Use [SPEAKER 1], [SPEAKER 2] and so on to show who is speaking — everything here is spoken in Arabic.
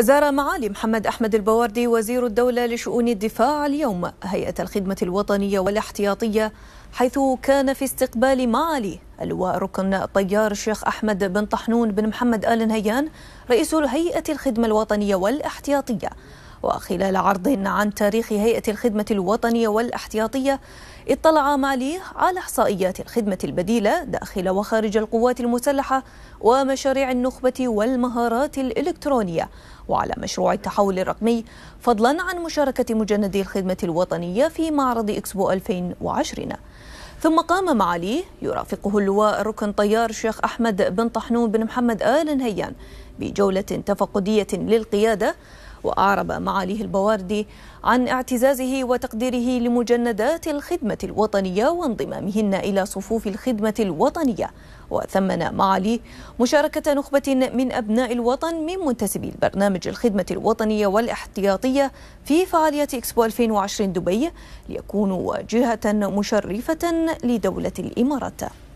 [SPEAKER 1] زار معالي محمد أحمد البواردي وزير الدولة لشؤون الدفاع اليوم هيئة الخدمة الوطنية والاحتياطية حيث كان في استقبال معالي اللواء ركن الطيار الشيخ أحمد بن طحنون بن محمد آل نهيان رئيس هيئة الخدمة الوطنية والاحتياطية وخلال عرض عن تاريخ هيئة الخدمة الوطنية والاحتياطية اطلع ماليه على إحصائيات الخدمة البديلة داخل وخارج القوات المسلحة ومشاريع النخبة والمهارات الإلكترونية وعلى مشروع التحول الرقمي فضلا عن مشاركة مجندي الخدمة الوطنية في معرض إكسبو 2020 ثم قام معاليه يرافقه اللواء ركن طيار الشيخ أحمد بن طحنون بن محمد آل نهيان بجولة تفقدية للقيادة وأعرب معاليه البواردي عن اعتزازه وتقديره لمجندات الخدمة الوطنية وانضمامهن إلى صفوف الخدمة الوطنية وثمن معاليه مشاركة نخبة من أبناء الوطن من منتسبي البرنامج الخدمة الوطنية والاحتياطية في فعالية إكسبو 2020 دبي ليكونوا جهة مشرفة لدولة الإمارات